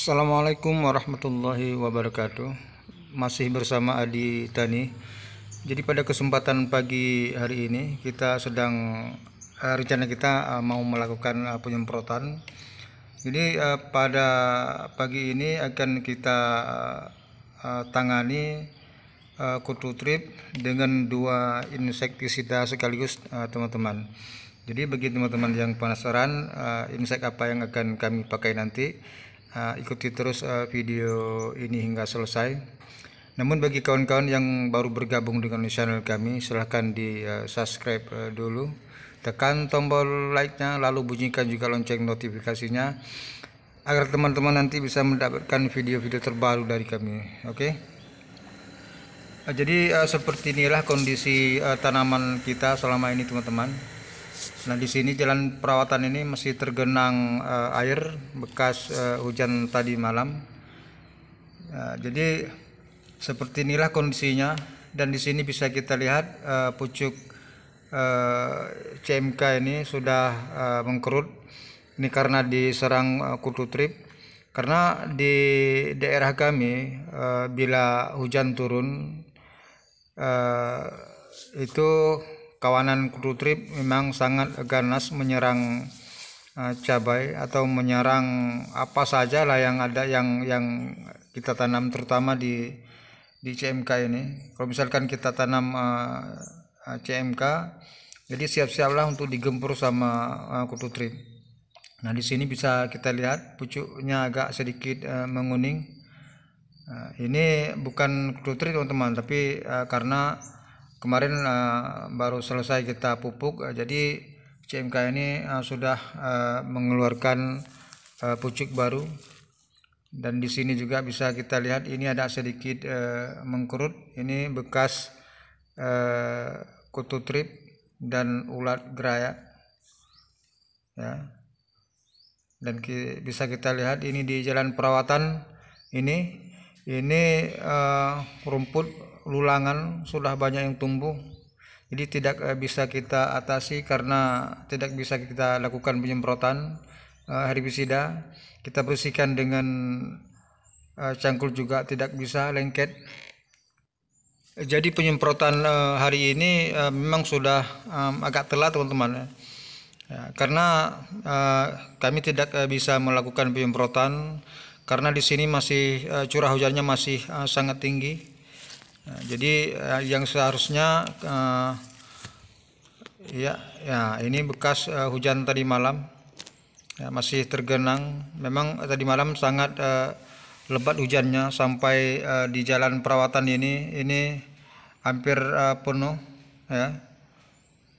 Assalamualaikum warahmatullahi wabarakatuh Masih bersama Adi Tani Jadi pada kesempatan pagi hari ini Kita sedang uh, Rencana kita uh, mau melakukan uh, penyemprotan Jadi uh, pada pagi ini akan kita uh, Tangani uh, kutu trip Dengan dua insektisida sekaligus teman-teman uh, Jadi bagi teman-teman yang penasaran uh, Insek apa yang akan kami pakai nanti Ah, ikuti terus uh, video ini hingga selesai. Namun bagi kawan-kawan yang baru bergabung dengan channel kami, silahkan di uh, subscribe uh, dulu. Tekan tombol like-nya, lalu bunyikan juga lonceng notifikasinya agar teman-teman nanti bisa mendapatkan video-video terbaru dari kami. Oke. Okay? Uh, jadi uh, seperti inilah kondisi uh, tanaman kita selama ini teman-teman. Nah, di sini jalan perawatan ini masih tergenang uh, air bekas uh, hujan tadi malam. Uh, jadi seperti inilah kondisinya dan di sini bisa kita lihat uh, pucuk uh, CMK ini sudah uh, mengkerut. Ini karena diserang uh, kutu trip. Karena di daerah kami uh, bila hujan turun uh, itu kawanan kutu trip memang sangat ganas menyerang eh, cabai atau menyerang apa saja lah yang ada yang yang kita tanam terutama di di CMK ini. Kalau misalkan kita tanam uh, eh, eh, CMK, jadi siap-siaplah untuk digempur sama uh, kutu trip. Nah di sini bisa kita lihat pucuknya agak sedikit uh, menguning. Uh, ini bukan kutu trip teman-teman, tapi uh, karena kemarin uh, baru selesai kita pupuk uh, jadi CMK ini uh, sudah uh, mengeluarkan uh, pucuk baru dan di sini juga bisa kita lihat ini ada sedikit uh, mengkerut ini bekas uh, kutu trip dan ulat geraya ya dan ki, bisa kita lihat ini di jalan perawatan ini ini uh, rumput lulangan sudah banyak yang tumbuh jadi tidak eh, bisa kita atasi karena tidak bisa kita lakukan penyemprotan eh, herbisida kita bersihkan dengan eh, cangkul juga tidak bisa lengket jadi penyemprotan hari ini memang sudah agak telat teman-teman ya, karena kami tidak bisa melakukan penyemprotan karena di sini masih curah hujannya masih sangat tinggi Nah, jadi eh, yang seharusnya eh, ya ya ini bekas eh, hujan tadi malam ya, masih tergenang. Memang tadi malam sangat eh, lebat hujannya sampai eh, di jalan perawatan ini ini hampir eh, penuh ya.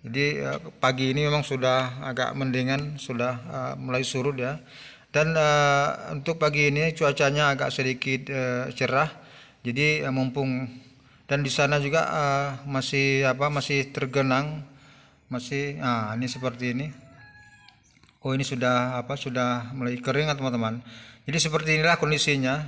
Jadi eh, pagi ini memang sudah agak mendingan, sudah eh, mulai surut ya. Dan uh, untuk pagi ini cuacanya agak sedikit uh, cerah. Jadi uh, mumpung dan di sana juga uh, masih apa masih tergenang masih ah ini seperti ini oh ini sudah apa sudah mulai kering ya, teman-teman jadi seperti inilah kondisinya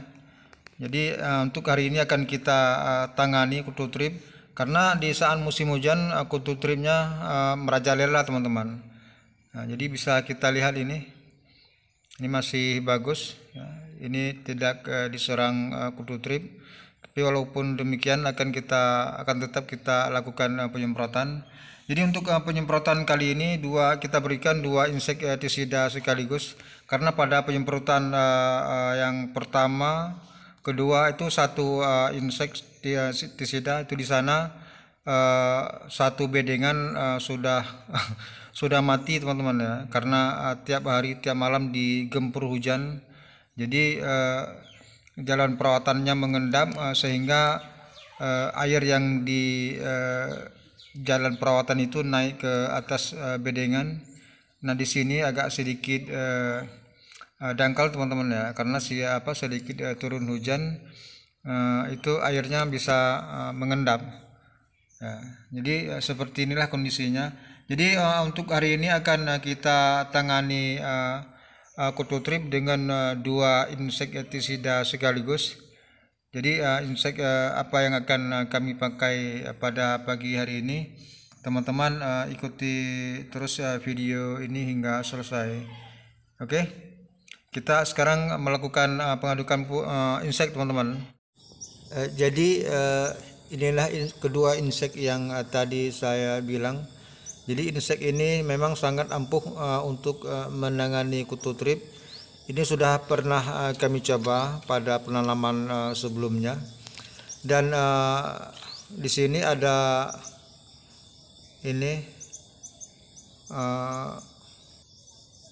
jadi uh, untuk hari ini akan kita uh, tangani kutu trip karena di saat musim hujan uh, kutu tripnya uh, merajalela teman-teman nah, jadi bisa kita lihat ini ini masih bagus ya. ini tidak uh, diserang uh, kutu trip tapi walaupun demikian akan kita akan tetap kita lakukan eh, penyemprotan jadi untuk eh, penyemprotan kali ini dua kita berikan dua insektisida eh, sekaligus karena pada penyemprotan yang pertama kedua itu satu uh, insektisida itu di sana satu bedengan sudah sudah mati teman-teman ya karena tiap hari tiap malam digempur hujan jadi jalan perawatannya mengendam eh, sehingga uh, air yang di uh, jalan perawatan itu naik ke atas uh, bedengan. Nah di sini agak sedikit uh, dangkal teman-teman ya karena si sedikit uh, turun hujan uh, itu airnya bisa uh, mengendap. Ya, jadi uh, seperti inilah kondisinya. Jadi uh, untuk hari ini akan kita tangani. Uh, uh, trip dengan uh, dua insektisida sekaligus. Jadi uh, insek uh, apa yang akan kami pakai pada pagi hari ini, teman-teman uh, ikuti terus uh, video ini hingga selesai. Oke. Okay? Kita sekarang melakukan uh, pengadukan uh, insek, teman-teman. Uh, jadi uh, inilah in kedua insek yang uh, tadi saya bilang jadi insek ini memang sangat ampuh uh, untuk uh, menangani kutu trip. Ini sudah pernah uh, kami coba pada penanaman uh, sebelumnya. Dan uh, di sini ada ini uh,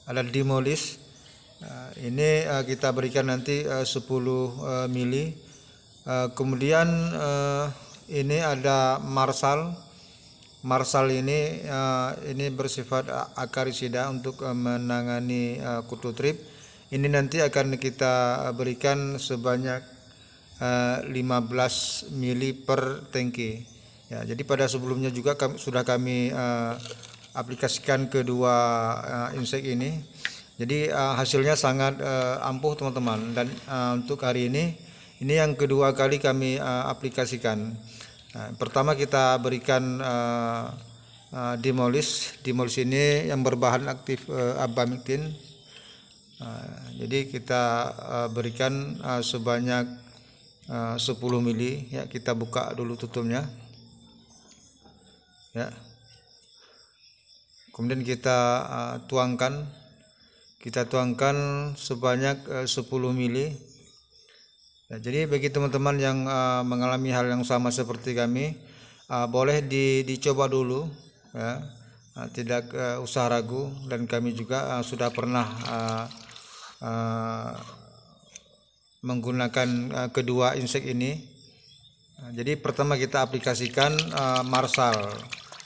ada dimolis. Uh, ini uh, kita berikan nanti uh, 10 uh, mili. Uh, kemudian uh, ini ada marsal Marsal ini uh, ini bersifat akarisida untuk uh, menangani uh, kutu trip. Ini nanti akan kita berikan sebanyak uh, 15 mili per tangki. Ya, jadi pada sebelumnya juga kami, sudah kami uh, aplikasikan kedua uh, insek ini. Jadi uh, hasilnya sangat uh, ampuh teman-teman dan uh, untuk hari ini ini yang kedua kali kami uh, aplikasikan. Nah, pertama kita berikan uh, uh, demolis. Dimolis ini yang berbahan aktif uh, eh, abamiktin. Uh, nah, jadi kita uh, berikan uh, sebanyak uh, 10 mili. Ya, kita buka dulu tutupnya. Ya. Kemudian kita uh, tuangkan. Kita tuangkan sebanyak uh, 10 mili Ya, jadi bagi teman-teman yang uh, mengalami hal yang sama seperti kami, uh, boleh di, dicoba dulu, ya. uh, tidak uh, usah ragu. Dan kami juga uh, sudah pernah uh, uh, menggunakan uh, kedua insek ini. Uh, jadi pertama kita aplikasikan uh, marsal,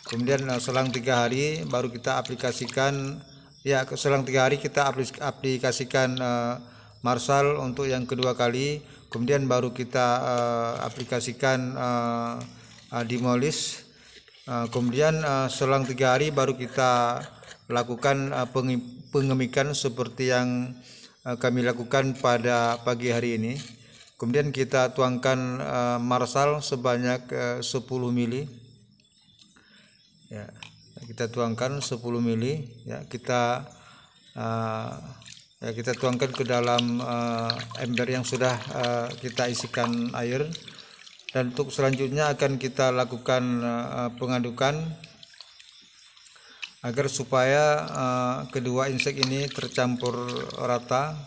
kemudian uh, selang tiga hari baru kita aplikasikan, ya selang tiga hari kita aplikasikan uh, marsal untuk yang kedua kali kemudian baru kita uh, aplikasikan uh, eh, uh, eh, di molis uh, kemudian uh, selang tiga hari baru kita lakukan uh, pengemikan seperti yang uh, kami lakukan pada pagi hari ini kemudian kita tuangkan uh, marsal sebanyak uh, 10 mili ya kita tuangkan 10 mili ya kita uh, Eh, kita tuangkan ke dalam uh, ember yang sudah uh, kita isikan air dan untuk selanjutnya akan kita lakukan uh, pengadukan agar supaya uh, kedua insek ini tercampur rata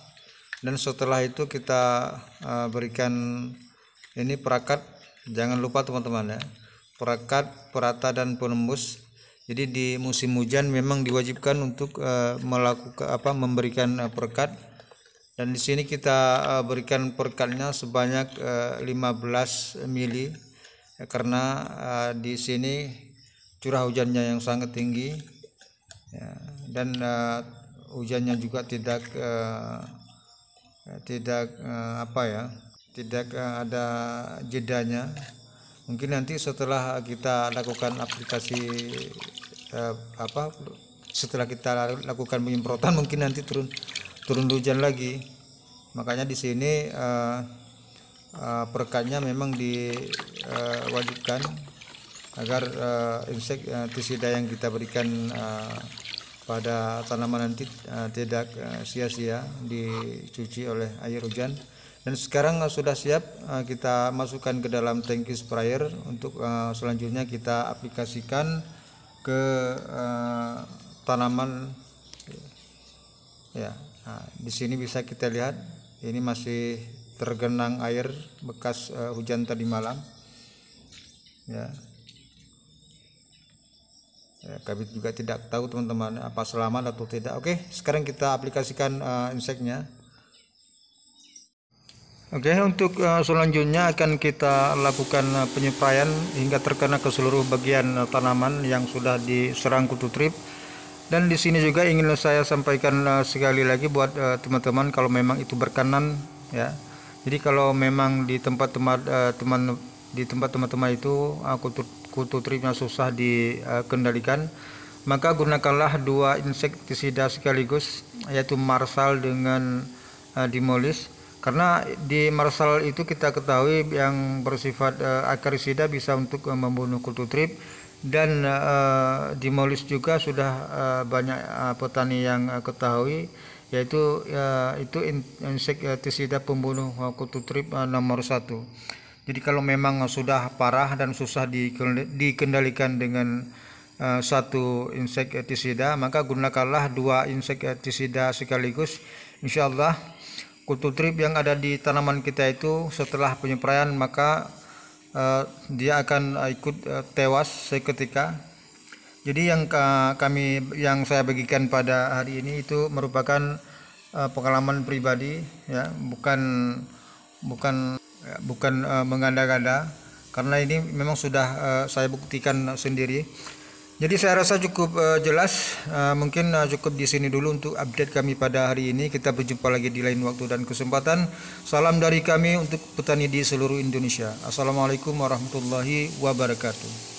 dan setelah itu kita uh, berikan ini perakat jangan lupa teman-teman ya perakat perata dan penembus jadi di musim hujan memang diwajibkan untuk uh, melakukan apa memberikan uh, perkat dan di sini kita uh, berikan perkatnya sebanyak uh, 15 mili karena uh, di sini curah hujannya yang sangat tinggi ya, dan uh, hujannya juga tidak uh, tidak uh, apa ya tidak uh, ada jedanya mungkin nanti setelah kita lakukan aplikasi eh, apa setelah kita lakukan penyemprotan mungkin nanti turun turun hujan lagi makanya di sini eh, eh, perekatnya memang diwajibkan eh, agar eh, insektisida eh, yang kita berikan eh, pada tanaman nanti eh, tidak eh, sia-sia eh, dicuci oleh air hujan dan sekarang uh, sudah siap uh, kita masukkan ke dalam tangki sprayer untuk uh, selanjutnya kita aplikasikan ke tanaman ya. Nah, di sini bisa kita lihat ini masih tergenang air bekas hujan tadi malam. Ya. Ya, kami juga tidak tahu teman-teman apa selamat atau tidak. Oke, sekarang kita aplikasikan uh, inseknya. Oke, untuk eh, selanjutnya akan kita lakukan eh, penyepraian hingga terkena ke seluruh bagian eh, tanaman yang sudah diserang kutu trip. Dan di sini juga ingin saya sampaikan sekali lagi buat teman-teman kalau memang itu berkenan ya. Jadi kalau memang di tempat teman teman di tempat teman-teman itu kutu kutu tripnya susah dikendalikan, maka gunakanlah dua insektisida sekaligus yaitu marsal dengan dimolis karena di marsal itu kita ketahui yang bersifat uh, akarisida bisa untuk uh, membunuh trip dan uh, di molis juga sudah uh, banyak uh, petani yang uh, ketahui yaitu uh, itu insektisida pembunuh kutu trip uh, nomor satu. Jadi kalau memang sudah parah dan susah dikendalikan dengan uh, satu insektisida maka gunakanlah dua insektisida sekaligus insyaallah Allah trip yang ada di tanaman kita itu setelah penyepraian maka uh, dia akan eh, ikut uh, tewas seketika. Jadi yang uh, kami yang saya bagikan pada hari ini itu merupakan uh, pengalaman pribadi ya, bukan bukan ya, bukan uh, mengada-gada karena ini memang sudah uh, saya buktikan sendiri jadi saya rasa cukup uh, jelas, uh, mungkin uh, cukup di sini dulu untuk update kami pada hari ini. Kita berjumpa lagi di lain waktu dan kesempatan. Salam dari kami untuk petani di seluruh Indonesia. Assalamualaikum warahmatullahi wabarakatuh.